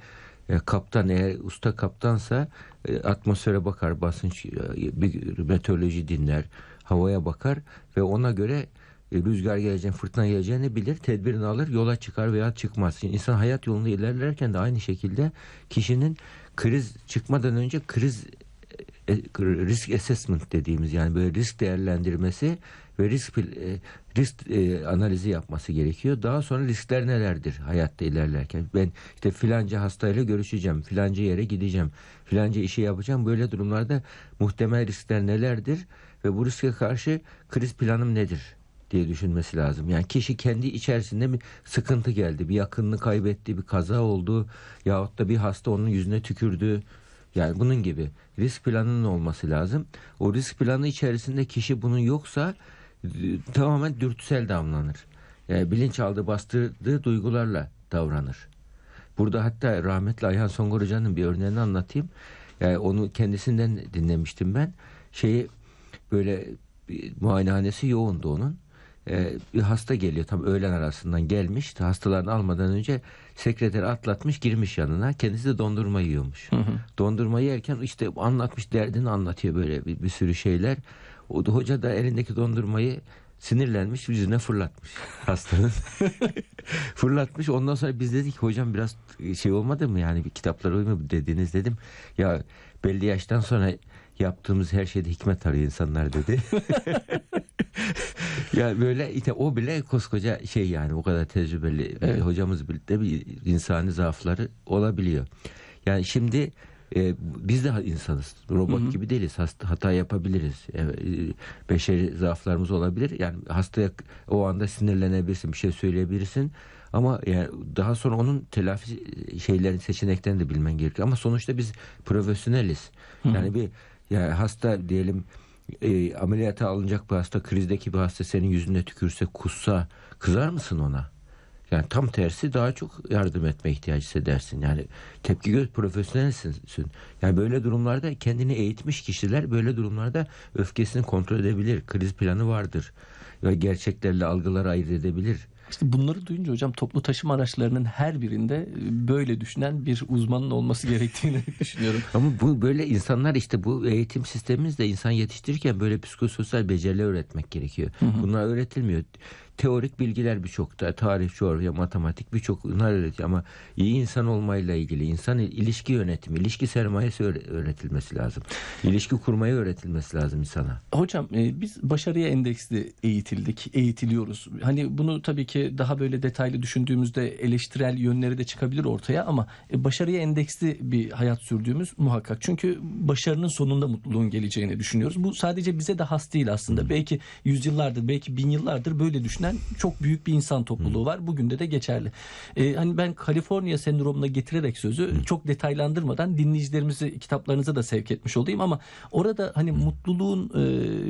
e, kaptan eğer usta kaptansa e, atmosfere bakar, basınç, bir meteoroloji dinler, havaya bakar ve ona göre e, rüzgar geleceğini, fırtına geleceğini bilir, tedbirini alır, yola çıkar veya çıkmaz. Şimdi insan hayat yolunda ilerlerken de aynı şekilde kişinin kriz çıkmadan önce kriz e, e, risk assessment dediğimiz yani böyle risk değerlendirmesi ve risk risk analizi yapması gerekiyor. Daha sonra riskler nelerdir hayatta ilerlerken? Ben işte filanca hastayla görüşeceğim, filanca yere gideceğim, filanca işi yapacağım. Böyle durumlarda muhtemel riskler nelerdir ve bu riske karşı kriz planım nedir? diye düşünmesi lazım. Yani kişi kendi içerisinde bir sıkıntı geldi, bir yakınını kaybetti, bir kaza oldu yahut da bir hasta onun yüzüne tükürdü. Yani bunun gibi risk planının olması lazım. O risk planı içerisinde kişi bunun yoksa e, tamamen dürtüsel davranır. Yani bilinçaltı bastırdığı duygularla davranır. Burada hatta rahmetli Ayhan Songur Hoca'nın bir örneğini anlatayım. Yani onu kendisinden dinlemiştim ben. Şeyi böyle muayenehanesi yoğundu onun. Ee, bir hasta geliyor tam öğlen arasından gelmiş hastalarını almadan önce sekreteri atlatmış girmiş yanına kendisi de dondurma yiyormuş. Hı hı. Dondurma yerken işte anlatmış derdini anlatıyor böyle bir, bir sürü şeyler. O da hoca da elindeki dondurmayı sinirlenmiş yüzüne fırlatmış hastanın. fırlatmış ondan sonra biz dedik hocam biraz şey olmadı mı yani bir kitaplara uymuyor dediniz dedim. Ya belli yaştan sonra yaptığımız her şeyde hikmet arıyor insanlar dedi. ya böyle işte o bile koskoca şey yani o kadar tecrübeli evet. hocamız birlikte bir insani zaafları olabiliyor. Yani şimdi e, biz de insanız. Robot Hı-hı. gibi değiliz. Hasta, hata yapabiliriz. E, e, beşeri zaaflarımız olabilir. Yani hastaya o anda sinirlenebilirsin, bir şey söyleyebilirsin. Ama yani daha sonra onun telafi şeylerin seçeneklerini de bilmen gerekiyor. Ama sonuçta biz profesyoneliz. Hı-hı. Yani bir yani hasta diyelim e, ameliyata alınacak bir hasta krizdeki bir hasta senin yüzüne tükürse kussa kızar mısın ona? Yani tam tersi daha çok yardım etme ihtiyacı hissedersin. Yani tepki göz profesyonelsin. Yani böyle durumlarda kendini eğitmiş kişiler böyle durumlarda öfkesini kontrol edebilir. Kriz planı vardır. Ve gerçeklerle algıları ayırt edebilir. İşte bunları duyunca hocam toplu taşıma araçlarının her birinde e, böyle düşünen bir uzmanın olması gerektiğini düşünüyorum. Ama bu böyle insanlar işte bu eğitim sistemimizde insan yetiştirirken böyle psikososyal beceriler öğretmek gerekiyor. Hı hı. Bunlar öğretilmiyor teorik bilgiler birçok da tarih, coğrafya, matematik birçok bunlar öğretiyor ama iyi insan olmayla ilgili insan ilişki yönetimi, ilişki sermayesi öğretilmesi lazım. İlişki kurmayı öğretilmesi lazım insana. Hocam e, biz başarıya endeksli eğitildik, eğitiliyoruz. Hani bunu tabii ki daha böyle detaylı düşündüğümüzde eleştirel yönleri de çıkabilir ortaya ama e, başarıya endeksli bir hayat sürdüğümüz muhakkak. Çünkü başarının sonunda mutluluğun geleceğini düşünüyoruz. Bu sadece bize de has değil aslında. Hmm. Belki yüzyıllardır, belki bin yıllardır böyle düşünüyoruz düşünen çok büyük bir insan topluluğu var. Bugün de de geçerli. E, hani ben Kaliforniya sendromuna getirerek sözü çok detaylandırmadan dinleyicilerimizi kitaplarınıza da sevk etmiş olayım ama orada hani mutluluğun e,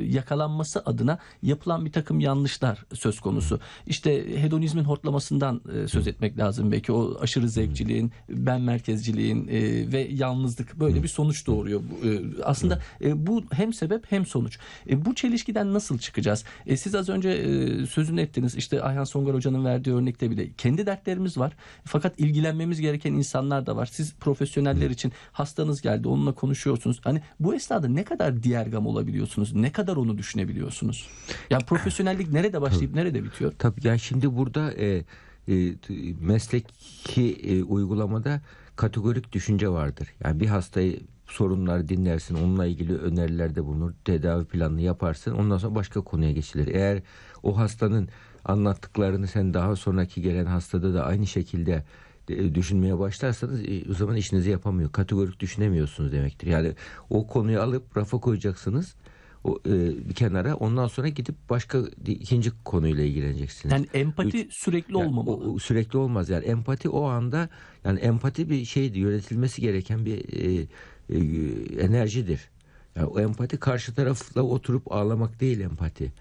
yakalanması adına yapılan bir takım yanlışlar söz konusu. İşte hedonizmin hortlamasından e, söz etmek lazım belki o aşırı zevkçiliğin, ben merkezciliğin e, ve yalnızlık böyle bir sonuç doğuruyor. E, aslında e, bu hem sebep hem sonuç. E, bu çelişkiden nasıl çıkacağız? E, siz az önce e, sözünü ettiniz. İşte Ayhan Songar Hoca'nın verdiği örnekte bile kendi dertlerimiz var. Fakat ilgilenmemiz gereken insanlar da var. Siz profesyoneller için hastanız geldi onunla konuşuyorsunuz. Hani bu esnada ne kadar diğergam olabiliyorsunuz? Ne kadar onu düşünebiliyorsunuz? Yani profesyonellik nerede başlayıp tabii, nerede bitiyor? Tabii yani şimdi burada e, e, mesleki e, uygulamada kategorik düşünce vardır. Yani bir hastayı sorunları dinlersin. Onunla ilgili önerilerde bulunur. Tedavi planını yaparsın. Ondan sonra başka konuya geçilir. Eğer o hastanın anlattıklarını sen daha sonraki gelen hastada da aynı şekilde e, düşünmeye başlarsanız e, o zaman işinizi yapamıyor. Kategorik düşünemiyorsunuz demektir. Yani o konuyu alıp rafa koyacaksınız o, e, bir kenara ondan sonra gidip başka ikinci konuyla ilgileneceksiniz. Yani empati Üç, sürekli yani olmamalı. O, sürekli olmaz yani empati o anda yani empati bir şeydi yönetilmesi gereken bir e, e, enerjidir. Yani o empati karşı tarafla oturup ağlamak değil empati.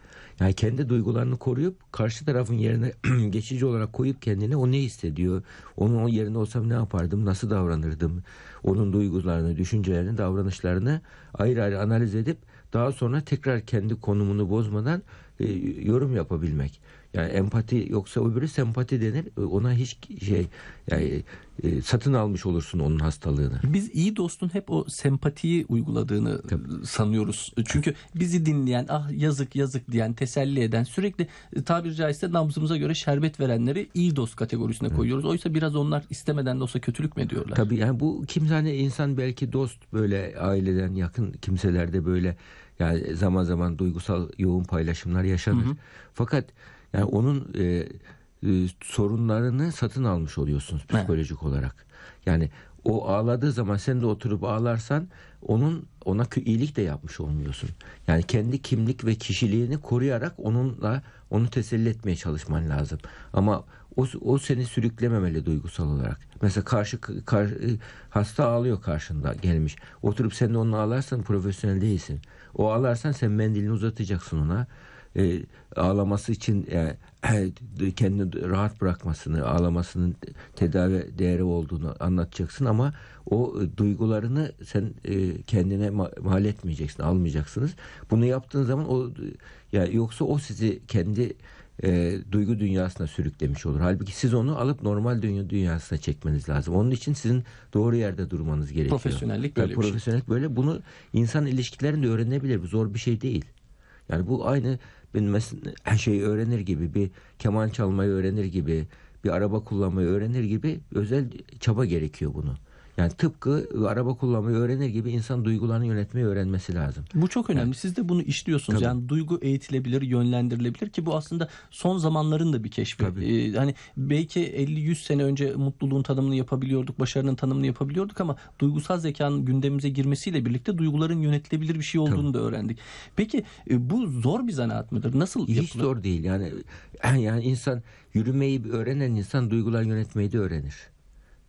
Yani kendi duygularını koruyup karşı tarafın yerine geçici olarak koyup kendine o ne hissediyor? Onun o yerinde olsam ne yapardım? Nasıl davranırdım? Onun duygularını, düşüncelerini, davranışlarını ayrı ayrı analiz edip daha sonra tekrar kendi konumunu bozmadan e, yorum yapabilmek. Yani empati yoksa öbürü sempati denir. E, ona hiç şey yani e, satın almış olursun onun hastalığını. Biz iyi dostun hep o sempatiyi uyguladığını Tabii. sanıyoruz. Çünkü bizi dinleyen, ah yazık yazık diyen, teselli eden, sürekli e, tabiri caizse namzımıza göre şerbet verenleri iyi dost kategorisine Hı. koyuyoruz. Oysa biraz onlar istemeden de olsa kötülük mü diyorlar? Tabii yani bu kimsane insan belki dost böyle aileden yakın kimselerde böyle yani zaman zaman duygusal yoğun paylaşımlar yaşanır. Hı hı. Fakat yani onun e, e, sorunlarını satın almış oluyorsunuz psikolojik evet. olarak. Yani o ağladığı zaman sen de oturup ağlarsan onun ona iyilik de yapmış olmuyorsun. Yani kendi kimlik ve kişiliğini koruyarak onunla onu teselli etmeye çalışman lazım. Ama o, o seni sürüklememeli duygusal olarak. Mesela karşı kar, e, hasta ağlıyor karşında gelmiş. Oturup sen de onunla ağlarsan profesyonel değilsin. O ağlarsan sen mendilini uzatacaksın ona e, ağlaması için e, e, kendini rahat bırakmasını, ağlamasının tedavi değeri olduğunu anlatacaksın ama o e, duygularını sen e, kendine mal etmeyeceksin, almayacaksınız. Bunu yaptığın zaman o yani yoksa o sizi kendi e, duygu dünyasına sürüklemiş olur. Halbuki siz onu alıp normal dünya dünyasına çekmeniz lazım. Onun için sizin doğru yerde durmanız gerekiyor. Profesyonellik böyle. Profesyonellik şey. böyle. Bunu insan ilişkilerinde öğrenebilir. Bu zor bir şey değil. Yani bu aynı bilmesini, her şeyi öğrenir gibi bir keman çalmayı öğrenir gibi bir araba kullanmayı öğrenir gibi özel çaba gerekiyor bunu. Yani tıpkı e, araba kullanmayı öğrenir gibi insan duygularını yönetmeyi öğrenmesi lazım. Bu çok önemli. Yani, Siz de bunu işliyorsunuz. Tabii. Yani duygu eğitilebilir, yönlendirilebilir ki bu aslında son zamanların da bir keşfi. Ee, hani belki 50-100 sene önce mutluluğun tanımını yapabiliyorduk, başarının tanımını yapabiliyorduk ama duygusal zekanın gündemimize girmesiyle birlikte duyguların yönetilebilir bir şey olduğunu Tabii. da öğrendik. Peki e, bu zor bir zanaat mıdır? Nasıl yapılır? Hiç zor değil. Yani yani insan yürümeyi öğrenen insan duyguları yönetmeyi de öğrenir.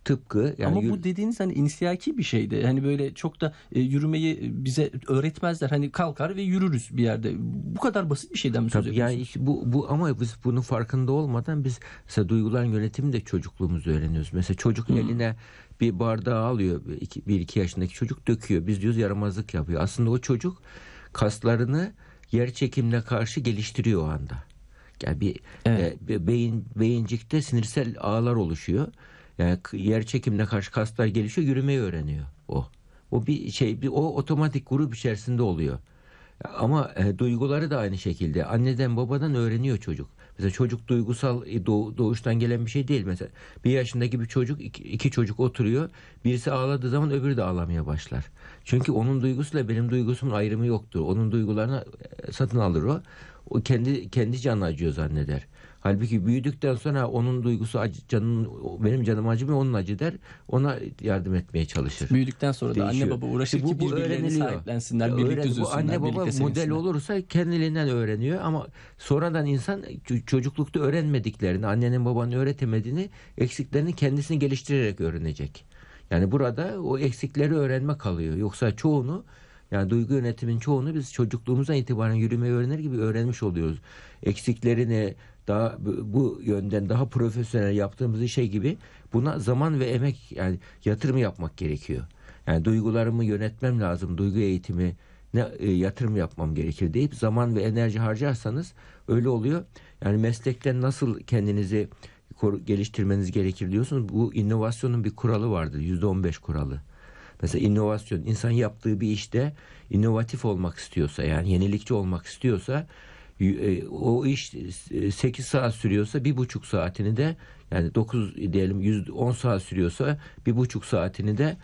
Tıpkı yani Ama bu dediğiniz hani inisiyaki bir şeydi. Hani böyle çok da e, yürümeyi bize öğretmezler. Hani kalkar ve yürürüz bir yerde. Bu kadar basit bir şeyden mi söz ediyorsunuz? Yani bu, bu ama biz bunun farkında olmadan biz mesela duyguların yönetimi de çocukluğumuzda öğreniyoruz. Mesela çocuk hmm. eline bir bardağı alıyor. iki, bir iki yaşındaki çocuk döküyor. Biz diyoruz yaramazlık yapıyor. Aslında o çocuk kaslarını yer çekimine karşı geliştiriyor o anda. Yani bir evet. e, beyin beyincikte sinirsel ağlar oluşuyor yani yer çekimine karşı kaslar gelişiyor, yürümeyi öğreniyor o. O bir şey, bir, o otomatik grup içerisinde oluyor. Ama e, duyguları da aynı şekilde. Anneden babadan öğreniyor çocuk. Mesela çocuk duygusal e, doğuştan gelen bir şey değil. Mesela bir yaşındaki bir çocuk iki, iki çocuk oturuyor. Birisi ağladığı zaman öbürü de ağlamaya başlar. Çünkü onun duygusuyla benim duygusumun ayrımı yoktur. Onun duygularını e, satın alır o. O kendi kendi canı acıyor zanneder. Halbuki büyüdükten sonra onun duygusu acı, canın, benim canım acımıyor onun acı der. Ona yardım etmeye çalışır. Büyüdükten sonra Değişiyor. da anne baba uğraşır bu, ki bu sahiplensinler, ya, e, birlikte öğren, bu Anne baba model olursa kendiliğinden öğreniyor ama sonradan insan çocuklukta öğrenmediklerini, annenin babanın öğretemediğini, eksiklerini kendisini geliştirerek öğrenecek. Yani burada o eksikleri öğrenme kalıyor. Yoksa çoğunu yani duygu yönetimin çoğunu biz çocukluğumuzdan itibaren yürümeyi öğrenir gibi öğrenmiş oluyoruz. Eksiklerini, daha bu yönden daha profesyonel yaptığımız işe gibi buna zaman ve emek yani yatırım yapmak gerekiyor. Yani duygularımı yönetmem lazım. Duygu eğitimi ne e, yatırım yapmam gerekir deyip zaman ve enerji harcarsanız öyle oluyor. Yani meslekten nasıl kendinizi geliştirmeniz gerekir diyorsunuz. Bu inovasyonun bir kuralı vardır. %15 kuralı. Mesela inovasyon insan yaptığı bir işte inovatif olmak istiyorsa yani yenilikçi olmak istiyorsa e, o iş 8 e, saat sürüyorsa bir buçuk saatini de yani 9 diyelim 110 saat sürüyorsa bir buçuk saatini de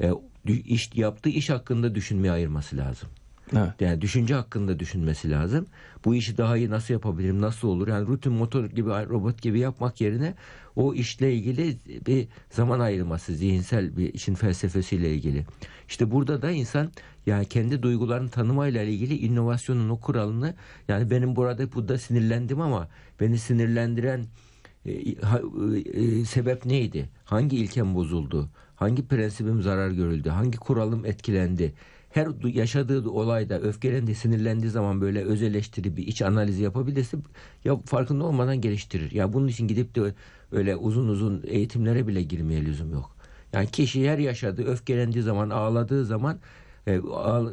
e, iş yaptığı iş hakkında düşünmeye ayırması lazım. Evet. Yani düşünce hakkında düşünmesi lazım. Bu işi daha iyi nasıl yapabilirim, nasıl olur? Yani rutin motor gibi, robot gibi yapmak yerine o işle ilgili bir zaman ayırması, zihinsel bir işin felsefesiyle ilgili. İşte burada da insan yani kendi duygularını tanımayla ilgili inovasyonun o kuralını yani benim burada burada sinirlendim ama beni sinirlendiren e, e, sebep neydi? Hangi ilkem bozuldu? Hangi prensibim zarar görüldü? Hangi kuralım etkilendi? her yaşadığı olayda öfkelendi, sinirlendiği zaman böyle öz eleştiri bir iç analizi yapabilirse ya farkında olmadan geliştirir. Ya bunun için gidip de öyle uzun uzun eğitimlere bile girmeye lüzum yok. Yani kişi her yaşadığı, öfkelendiği zaman, ağladığı zaman e,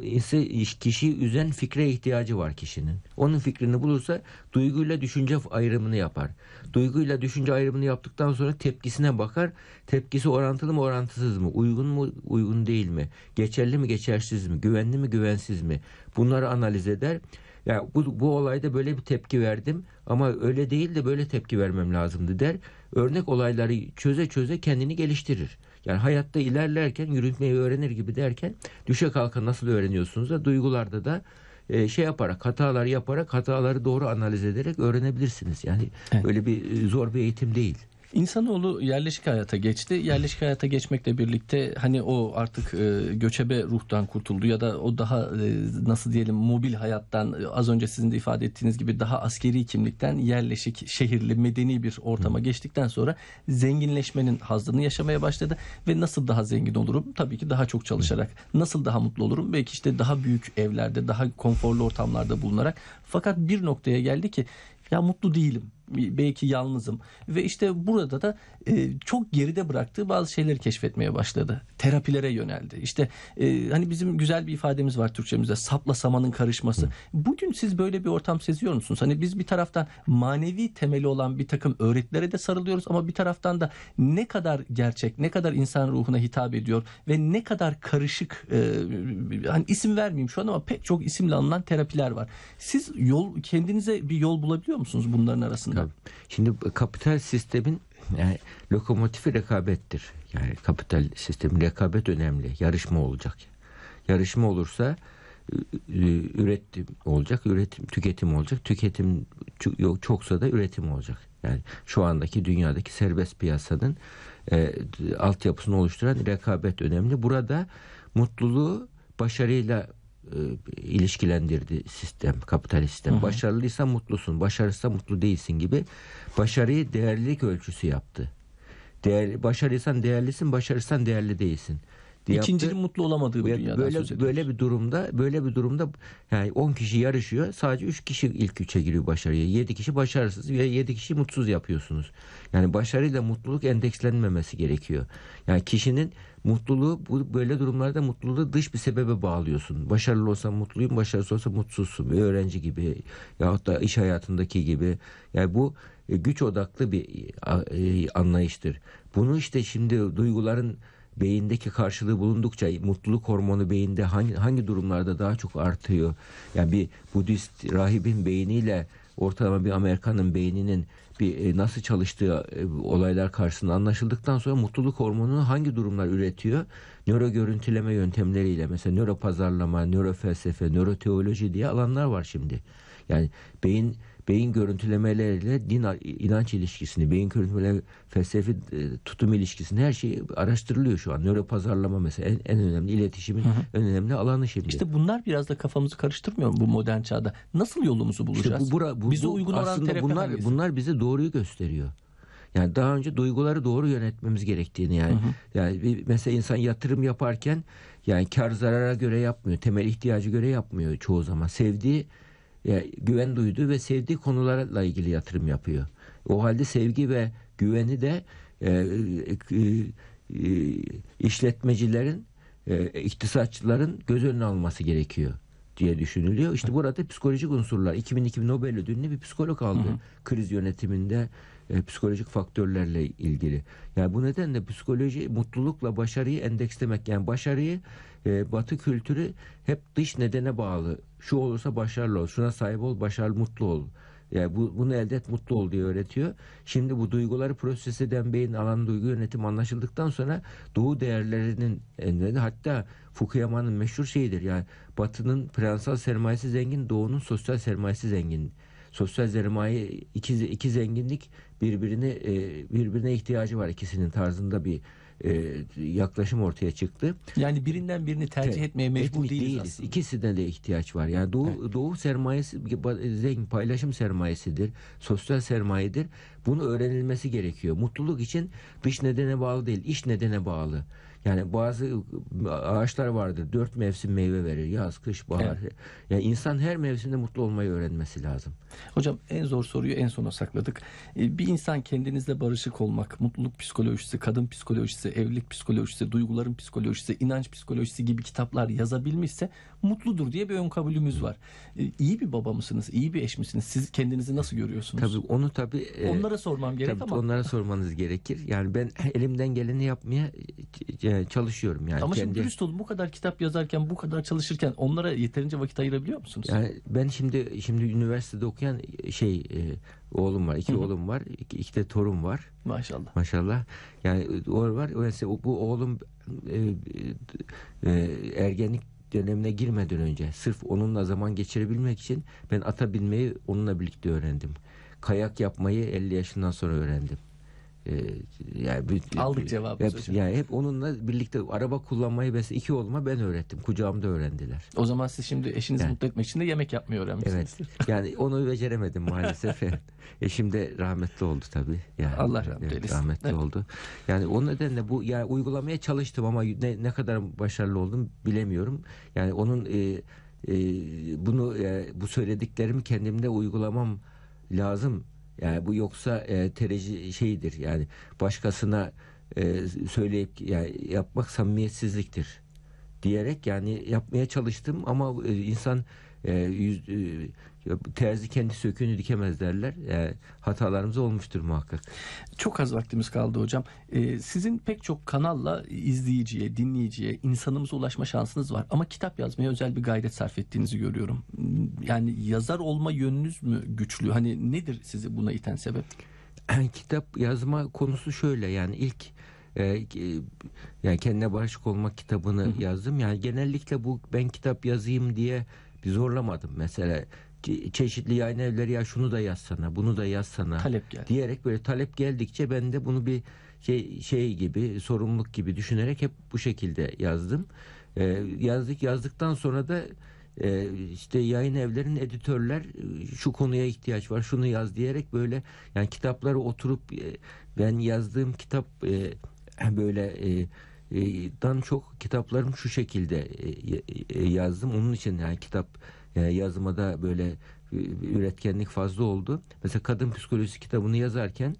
ise kişi üzen fikre ihtiyacı var kişinin. Onun fikrini bulursa duyguyla düşünce ayrımını yapar. Duyguyla düşünce ayrımını yaptıktan sonra tepkisine bakar. Tepkisi orantılı mı orantısız mı? Uygun mu uygun değil mi? Geçerli mi geçersiz mi? Güvenli mi güvensiz mi? Bunları analiz eder. Ya yani bu, bu olayda böyle bir tepki verdim ama öyle değil de böyle tepki vermem lazımdı der. Örnek olayları çöze çöze kendini geliştirir. Yani hayatta ilerlerken yürütmeyi öğrenir gibi derken düşe kalka nasıl öğreniyorsunuz da duygularda da e, şey yaparak hatalar yaparak hataları doğru analiz ederek öğrenebilirsiniz. Yani evet. öyle bir e, zor bir eğitim değil. İnsanoğlu yerleşik hayata geçti. Yerleşik hayata geçmekle birlikte hani o artık e, göçebe ruhtan kurtuldu ya da o daha e, nasıl diyelim mobil hayattan az önce sizin de ifade ettiğiniz gibi daha askeri kimlikten yerleşik şehirli medeni bir ortama geçtikten sonra zenginleşmenin hazlarını yaşamaya başladı ve nasıl daha zengin olurum? Tabii ki daha çok çalışarak. Nasıl daha mutlu olurum? Belki işte daha büyük evlerde, daha konforlu ortamlarda bulunarak. Fakat bir noktaya geldi ki ya mutlu değilim belki yalnızım ve işte burada da e, çok geride bıraktığı bazı şeyleri keşfetmeye başladı. Terapilere yöneldi. İşte e, hani bizim güzel bir ifademiz var Türkçemizde sapla samanın karışması. Bugün siz böyle bir ortam seziyor musunuz? Hani biz bir taraftan manevi temeli olan bir takım öğretilere de sarılıyoruz ama bir taraftan da ne kadar gerçek, ne kadar insan ruhuna hitap ediyor ve ne kadar karışık e, hani isim vermeyeyim şu an ama pek çok isimle anılan terapiler var. Siz yol kendinize bir yol bulabiliyor musunuz bunların arasında? Tabii. Şimdi kapital sistemin yani lokomotifi rekabettir. Yani kapital sistemin rekabet önemli. Yarışma olacak. Yarışma olursa üretim olacak, üretim tüketim olacak. Tüketim yok çoksa da üretim olacak. Yani şu andaki dünyadaki serbest piyasanın e, altyapısını oluşturan rekabet önemli. Burada mutluluğu başarıyla e, ilişkilendirdi sistem, kapitalist sistem. Hı hı. Başarılıysa mutlusun, başarısızsa mutlu değilsin gibi başarıyı değerlilik ölçüsü yaptı. Değer, başarıysan değerlisin, başarısızsan değerli değilsin. Diye İkincili mutlu olamadığı bir dünyadan böyle, söz Böyle bir durumda, böyle bir durumda yani 10 kişi yarışıyor. Sadece 3 kişi ilk 3'e giriyor başarıya. 7 kişi başarısız ve 7 kişi mutsuz yapıyorsunuz. Yani başarıyla mutluluk endekslenmemesi gerekiyor. Yani kişinin mutluluğu bu böyle durumlarda mutluluğu dış bir sebebe bağlıyorsun. Başarılı olsan mutluyum, başarısız olsa mutsuzsun. Bir e, öğrenci gibi yahut da iş hayatındaki gibi. Yani bu e, güç odaklı bir e, anlayıştır. Bunu işte şimdi duyguların beyindeki karşılığı bulundukça mutluluk hormonu beyinde hangi, hangi durumlarda daha çok artıyor? Yani bir Budist rahibin beyniyle ortalama bir Amerikanın beyninin bir e, nasıl çalıştığı e, olaylar karşısında anlaşıldıktan sonra mutluluk hormonunu hangi durumlar üretiyor? Nöro görüntüleme yöntemleriyle mesela nöro pazarlama, nöro felsefe, nöro teoloji diye alanlar var şimdi. Yani beyin beyin görüntülemeleriyle din inanç ilişkisini, beyin görüntülemeleri felsefi e, tutum ilişkisini her şey araştırılıyor şu an. Nöro pazarlama mesela en, en önemli iletişimin hı hı. en önemli alanı şimdi. İşte bunlar biraz da kafamızı karıştırmıyor mu bu modern çağda? Nasıl yolumuzu bulacağız? İşte bu, bura, bu, bize uygun olan terapi bunlar, hangisi? bunlar bize doğruyu gösteriyor. Yani daha önce duyguları doğru yönetmemiz gerektiğini yani. Hı hı. Yani mesela insan yatırım yaparken yani kar zarara göre yapmıyor. Temel ihtiyacı göre yapmıyor çoğu zaman. Sevdiği e, güven duyduğu ve sevdiği konularla ilgili yatırım yapıyor. O halde sevgi ve güveni de e, e, e, işletmecilerin, e, iktisatçıların göz önüne alması gerekiyor diye düşünülüyor. İşte burada psikolojik unsurlar. 2002 Nobel ödülünü bir psikolog aldı. Hı hı. Kriz yönetiminde e, psikolojik faktörlerle ilgili. Yani bu nedenle psikoloji mutlulukla başarıyı endekslemek. Yani başarıyı e, batı kültürü hep dış nedene bağlı şu olursa başarılı ol, şuna sahip ol, başarılı, mutlu ol. Yani bu, bunu elde et, mutlu ol diye öğretiyor. Şimdi bu duyguları proses eden beyin alan duygu yönetimi anlaşıldıktan sonra doğu değerlerinin enleri hatta Fukuyama'nın meşhur şeyidir. Yani batının prensal sermayesi zengin, doğunun sosyal sermayesi zengin. Sosyal sermaye iki, iki zenginlik birbirine e, birbirine ihtiyacı var ikisinin tarzında bir e, yaklaşım ortaya çıktı. Yani birinden birini tercih etmeye mecbur değiliz. değiliz. aslında. İkisine de ihtiyaç var. Yani doğu, Evet. doğu sermayesi, zengin paylaşım sermayesidir, sosyal sermayedir. Bunu öğrenilmesi gerekiyor. Mutluluk için dış nedene bağlı değil, iç nedene bağlı. Yani bazı ıı, ıı, ağaçlar vardır. Dört mevsim meyve verir. Yaz, kış, bahar. Evet. Yani insan her mevsimde mutlu olmayı öğrenmesi lazım. Hocam en zor soruyu en sona sakladık. Ee, bir insan kendinizle barışık olmak, mutluluk psikolojisi, kadın psikolojisi, evlilik psikolojisi, duyguların psikolojisi, inanç psikolojisi gibi kitaplar yazabilmişse mutludur diye bir ön kabulümüz var. Ee, iyi bir baba mısınız? İyi bir eş misiniz? Siz kendinizi nasıl görüyorsunuz? Tabii onu tabii e, onlara sormam gerek tabii ama onlara sormanız gerekir. Yani ben elimden geleni yapmaya e, e, e, çalışıyorum. Yani Ama kendi... şimdi dürüst olun bu kadar kitap yazarken, bu kadar çalışırken onlara yeterince vakit ayırabiliyor musunuz? Yani ben şimdi şimdi üniversitede okuyan e, şey e, oğlum var, iki Hı-hı. oğlum var, iki, iki de torun var. Maşallah. Maşallah. Yani o var. Mesela bu oğlum e, e, ergenlik dönemine girmeden önce sırf onunla zaman geçirebilmek için ben ata binmeyi onunla birlikte öğrendim. Kayak yapmayı 50 yaşından sonra öğrendim. Ee, yani bir, Aldık cevabı. Hep, hocam. yani hep onunla birlikte araba kullanmayı mesela iki oğluma ben öğrettim. Kucağımda öğrendiler. O zaman siz şimdi eşinizi yani, mutlu etmek için de yemek yapmayı öğrenmişsiniz. Evet. yani onu beceremedim maalesef. Eşim de rahmetli oldu tabii. Yani, Allah rahmet evet, eylesin. Rahmetli evet. oldu. Yani o nedenle bu yani uygulamaya çalıştım ama ne, ne kadar başarılı oldum bilemiyorum. Yani onun e, e, bunu e, bu söylediklerimi kendimde uygulamam lazım yani bu yoksa e, tereci şeydir yani başkasına e, söyleyip yani yapmak samimiyetsizliktir diyerek yani yapmaya çalıştım ama e, insan e, yüz, e, terzi kendi söküğünü dikemez derler. Yani hatalarımız olmuştur muhakkak. Çok az vaktimiz kaldı hocam. Ee, sizin pek çok kanalla izleyiciye, dinleyiciye, insanımıza ulaşma şansınız var. Ama kitap yazmaya özel bir gayret sarf ettiğinizi görüyorum. Yani yazar olma yönünüz mü güçlü? Hani nedir sizi buna iten sebep? kitap yazma konusu şöyle yani ilk e, e, yani kendine barışık olmak kitabını Hı. yazdım. Yani genellikle bu ben kitap yazayım diye bir zorlamadım. Mesela çeşitli yayın evleri ya şunu da yazsana, bunu da yazsana talep geldi. diyerek böyle talep geldikçe ben de bunu bir şey, şey gibi, sorumluluk gibi düşünerek hep bu şekilde yazdım. E, yazdık yazdıktan sonra da e, işte yayın evlerin editörler e, şu konuya ihtiyaç var, şunu yaz diyerek böyle yani kitapları oturup e, ben yazdığım kitap e, böyle e, e dan çok kitaplarım şu şekilde e, yazdım. Onun için yani kitap ee, yazımada böyle e, üretkenlik fazla oldu. Mesela kadın psikolojisi kitabını yazarken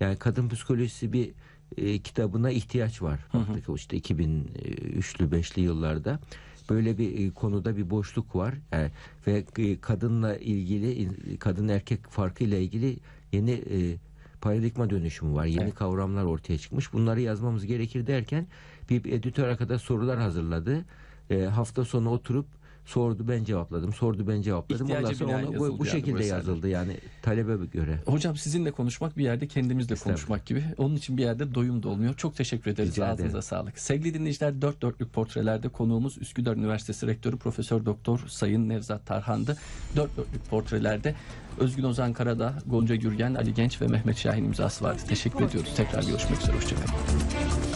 yani kadın psikolojisi bir e, kitabına ihtiyaç var. Hı hı. İşte 2003'lü 5'li yıllarda böyle bir e, konuda bir boşluk var. Yani, e, ve e, kadınla ilgili kadın erkek farkı ile ilgili yeni e, paradigma dönüşümü var. Yeni evet. kavramlar ortaya çıkmış. Bunları yazmamız gerekir derken bir editör arkadaş sorular hazırladı. E, hafta sonu oturup Sordu ben cevapladım. Sordu ben cevapladım. İhtiyacı Ondan sonra ona, bu, bu şekilde yani yazıldı yani talebe göre. Hocam sizinle konuşmak bir yerde kendimizle konuşmak gibi. Onun için bir yerde doyum da olmuyor. Çok teşekkür ederiz. Rica Ağzınıza ederim. sağlık. Sevgili dinleyiciler dört dörtlük portrelerde konuğumuz Üsküdar Üniversitesi Rektörü Profesör Doktor Sayın Nevzat Tarhan'dı. Dört dörtlük portrelerde Özgün Ozan Karadağ, Gonca Gürgen, Ali Genç ve Mehmet Şahin imzası vardı. Teşekkür ediyoruz. Tekrar görüşmek üzere. Hoşçakalın.